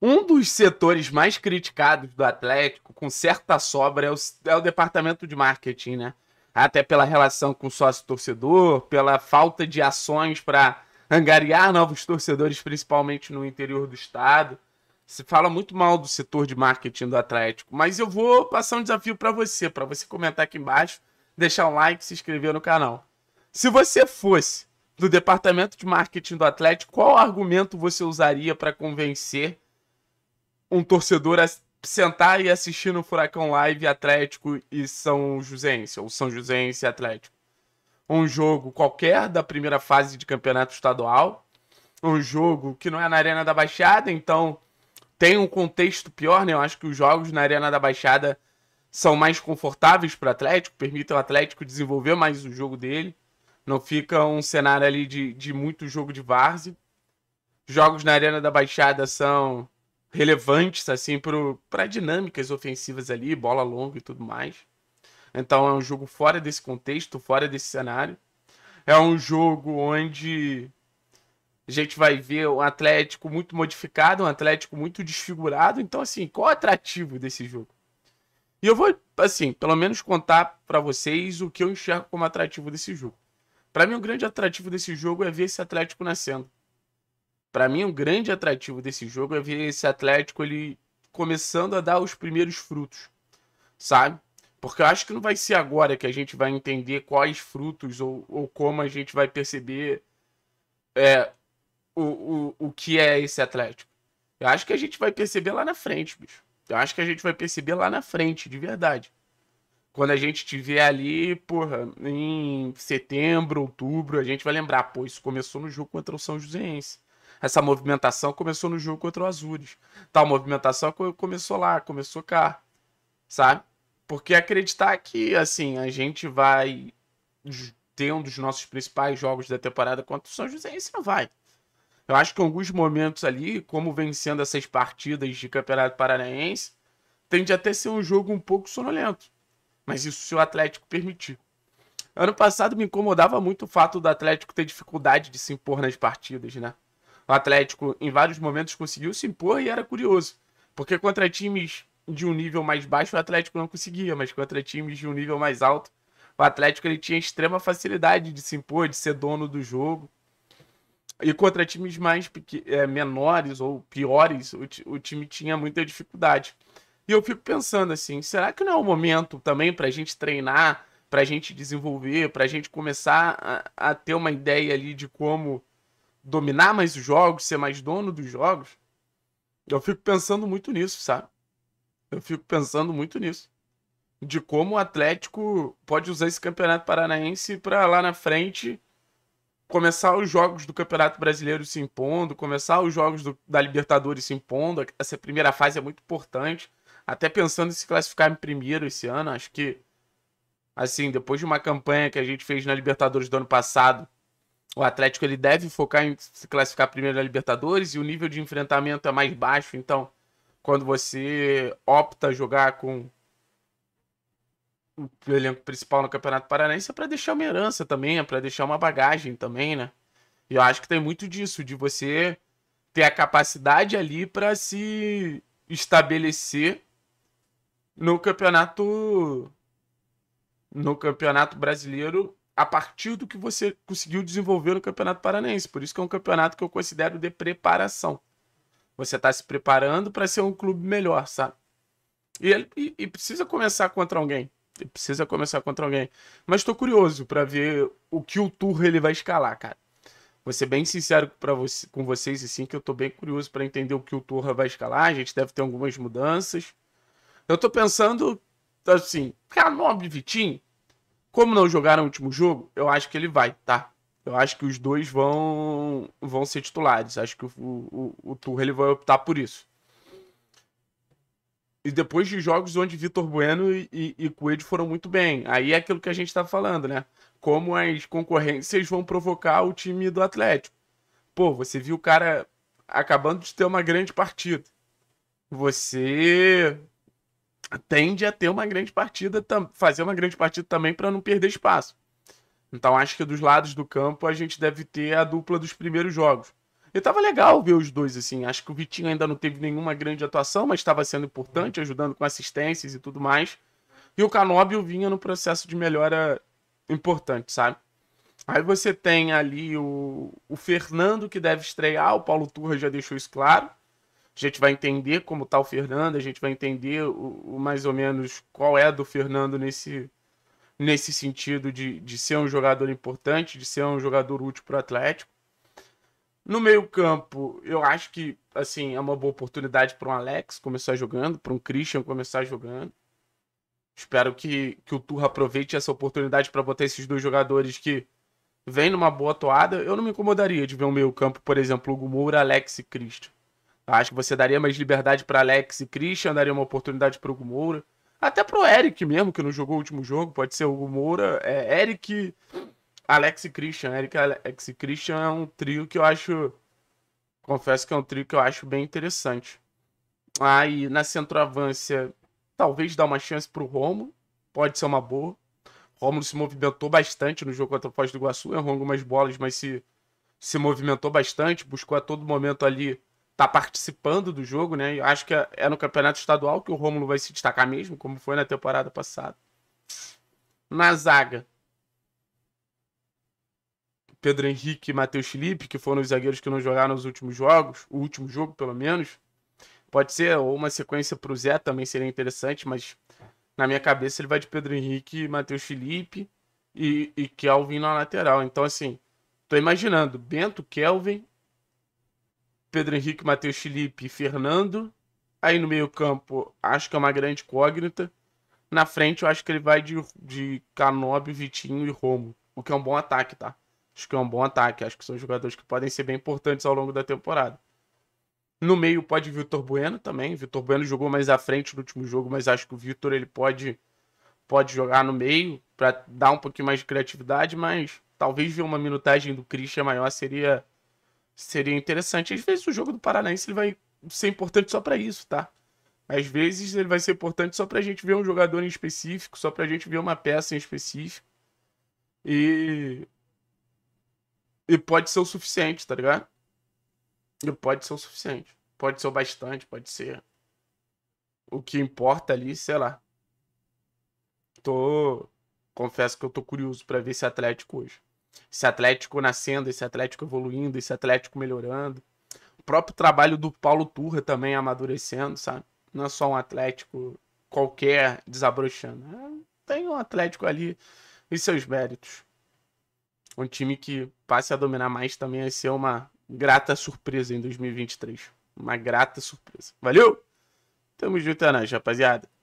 Um dos setores mais criticados do Atlético, com certa sobra, é o, é o departamento de marketing, né? Até pela relação com o sócio-torcedor, pela falta de ações para angariar novos torcedores, principalmente no interior do estado. Se fala muito mal do setor de marketing do Atlético, mas eu vou passar um desafio para você, para você comentar aqui embaixo, deixar um like, se inscrever no canal. Se você fosse do departamento de marketing do Atlético, qual argumento você usaria para convencer um torcedor a sentar e assistir no Furacão Live Atlético e São Joséense, ou São Joséense Atlético. Um jogo qualquer da primeira fase de campeonato estadual, um jogo que não é na Arena da Baixada, então tem um contexto pior, né? Eu acho que os jogos na Arena da Baixada são mais confortáveis para o Atlético, permitem ao Atlético desenvolver mais o jogo dele. Não fica um cenário ali de, de muito jogo de várzea. Jogos na Arena da Baixada são relevantes assim para dinâmicas ofensivas ali, bola longa e tudo mais. Então é um jogo fora desse contexto, fora desse cenário. É um jogo onde a gente vai ver um Atlético muito modificado, um Atlético muito desfigurado. Então assim, qual o atrativo desse jogo? E eu vou, assim, pelo menos contar para vocês o que eu enxergo como atrativo desse jogo. Para mim, o grande atrativo desse jogo é ver esse Atlético nascendo. Para mim, um grande atrativo desse jogo é ver esse Atlético ele começando a dar os primeiros frutos, sabe? Porque eu acho que não vai ser agora que a gente vai entender quais frutos ou, ou como a gente vai perceber é, o, o, o que é esse Atlético. Eu acho que a gente vai perceber lá na frente, bicho. Eu acho que a gente vai perceber lá na frente, de verdade. Quando a gente tiver ali, porra, em setembro, outubro, a gente vai lembrar, pô, isso começou no jogo contra o São Joséense. Essa movimentação começou no jogo contra o Azures. Tal movimentação começou lá, começou cá. Sabe? Porque acreditar que, assim, a gente vai ter um dos nossos principais jogos da temporada contra o São José, isso não vai. Eu acho que em alguns momentos ali, como vencendo essas partidas de Campeonato Paranaense, tende até ser um jogo um pouco sonolento. Mas isso se o Atlético permitir. Ano passado me incomodava muito o fato do Atlético ter dificuldade de se impor nas partidas, né? O Atlético, em vários momentos, conseguiu se impor e era curioso. Porque contra times de um nível mais baixo, o Atlético não conseguia, mas contra times de um nível mais alto, o Atlético ele tinha extrema facilidade de se impor, de ser dono do jogo. E contra times mais é, menores ou piores, o, o time tinha muita dificuldade. E eu fico pensando assim, será que não é o momento também para a gente treinar, para a gente desenvolver, para a gente começar a, a, ter uma ideia ali de como dominar mais os jogos, ser mais dono dos jogos. Eu fico pensando muito nisso, sabe? Eu fico pensando muito nisso. De como o Atlético pode usar esse Campeonato Paranaense para lá na frente começar os jogos do Campeonato Brasileiro se impondo, começar os jogos do, da Libertadores se impondo. Essa primeira fase é muito importante. Até pensando em se classificar em primeiro esse ano, acho que, assim, depois de uma campanha que a gente fez na Libertadores do ano passado, o Atlético ele deve focar em se classificar primeiro na Libertadores e o nível de enfrentamento é mais baixo. Então, quando você opta jogar com o elenco principal no Campeonato Paranaense é para deixar uma herança também, é para deixar uma bagagem também, né? E eu acho que tem muito disso, de você ter a capacidade ali para se estabelecer no campeonato no campeonato brasileiro a partir do que você conseguiu desenvolver no Campeonato Paranaense. Por isso que é um campeonato que eu considero de preparação. Você está se preparando para ser um clube melhor, sabe? E, ele, e, e, precisa começar contra alguém. E precisa começar contra alguém. Mas estou curioso para ver o que o Turra ele vai escalar, cara. Vou ser bem sincero você, com vocês, assim, que eu estou bem curioso para entender o que o Turra vai escalar. A gente deve ter algumas mudanças. Eu estou pensando, assim, Canob Vitinho, como não jogaram o último jogo, eu acho que ele vai, tá? Eu acho que os dois vão vão ser titulares. Acho que o, o, o ele vai optar por isso. E depois de jogos onde Vitor Bueno e, e, e Coelho foram muito bem. Aí é aquilo que a gente está falando, né? Como as concorrências vão provocar o time do Atlético. Pô, você viu o cara acabando de ter uma grande partida. Você tende a ter uma grande partida, fazer uma grande partida também para não perder espaço. Então acho que dos lados do campo a gente deve ter a dupla dos primeiros jogos. E tava legal ver os dois, assim. Acho que o Vitinho ainda não teve nenhuma grande atuação, mas estava sendo importante, ajudando com assistências e tudo mais. E o Canóbio vinha no processo de melhora importante, sabe? Aí você tem ali o, o Fernando que deve estrear, o Paulo Turra já deixou isso claro a gente vai entender como está o Fernando, a gente vai entender o, o, mais ou menos qual é do Fernando nesse, nesse sentido de, de ser um jogador importante, de ser um jogador útil para o Atlético. No meio-campo, eu acho que assim é uma boa oportunidade para um Alex começar jogando, para um Christian começar jogando. Espero que, que o Turra aproveite essa oportunidade para botar esses dois jogadores que vêm numa boa toada. Eu não me incomodaria de ver um meio-campo, por exemplo, Hugo Moura, Alex e Christian. Acho que você daria mais liberdade para Alex e Christian, daria uma oportunidade para o Hugo Moura. Até o Eric mesmo, que não jogou o último jogo, pode ser o Hugo Moura. É, Eric, Alex e Christian. Eric, Alex e Christian é um trio que eu acho. Confesso que é um trio que eu acho bem interessante. Aí, ah, na centroavância, talvez dá uma chance para o Romo. Pode ser uma boa. Romulo se movimentou bastante no jogo contra o Foz do Iguaçu, errou algumas bolas, mas se, se movimentou bastante, buscou a todo momento ali tá participando do jogo, né? Eu acho que é, é no campeonato estadual que o Rômulo vai se destacar mesmo, como foi na temporada passada. Na zaga, Pedro Henrique e Matheus Felipe, que foram os zagueiros que não jogaram nos últimos jogos, o último jogo pelo menos. Pode ser ou uma sequência para o Zé também seria interessante, mas na minha cabeça ele vai de Pedro Henrique, Matheus Felipe e, e Kelvin na lateral. Então, assim, tô imaginando Bento, Kelvin Pedro Henrique, Matheus Felipe e Fernando. Aí no meio-campo, acho que é uma grande incógnita. Na frente, eu acho que ele vai de, de Canobi, Vitinho e Romo. O que é um bom ataque, tá? Acho que é um bom ataque. Acho que são jogadores que podem ser bem importantes ao longo da temporada. No meio pode Vitor Bueno também. Vitor Bueno jogou mais à frente no último jogo, mas acho que o Vitor ele pode pode jogar no meio para dar um pouquinho mais de criatividade, mas talvez ver uma minutagem do Christian maior seria seria interessante. Às vezes o jogo do Paranaense ele vai ser importante só para isso, tá? Às vezes ele vai ser importante só pra gente ver um jogador em específico, só pra gente ver uma peça em específico. E. E pode ser o suficiente, tá ligado? E pode ser o suficiente. Pode ser o bastante, pode ser. O que importa ali, sei lá. Tô. Confesso que eu tô curioso para ver esse Atlético hoje. Esse Atlético nascendo, esse Atlético evoluindo, esse Atlético melhorando. O próprio trabalho do Paulo Turra também amadurecendo, sabe? Não é só um Atlético qualquer desabrochando. É, tem um Atlético ali e seus méritos. Um time que passe a dominar mais também vai é ser uma grata surpresa em 2023. Uma grata surpresa. Valeu! Tamo junto, é nóis, rapaziada.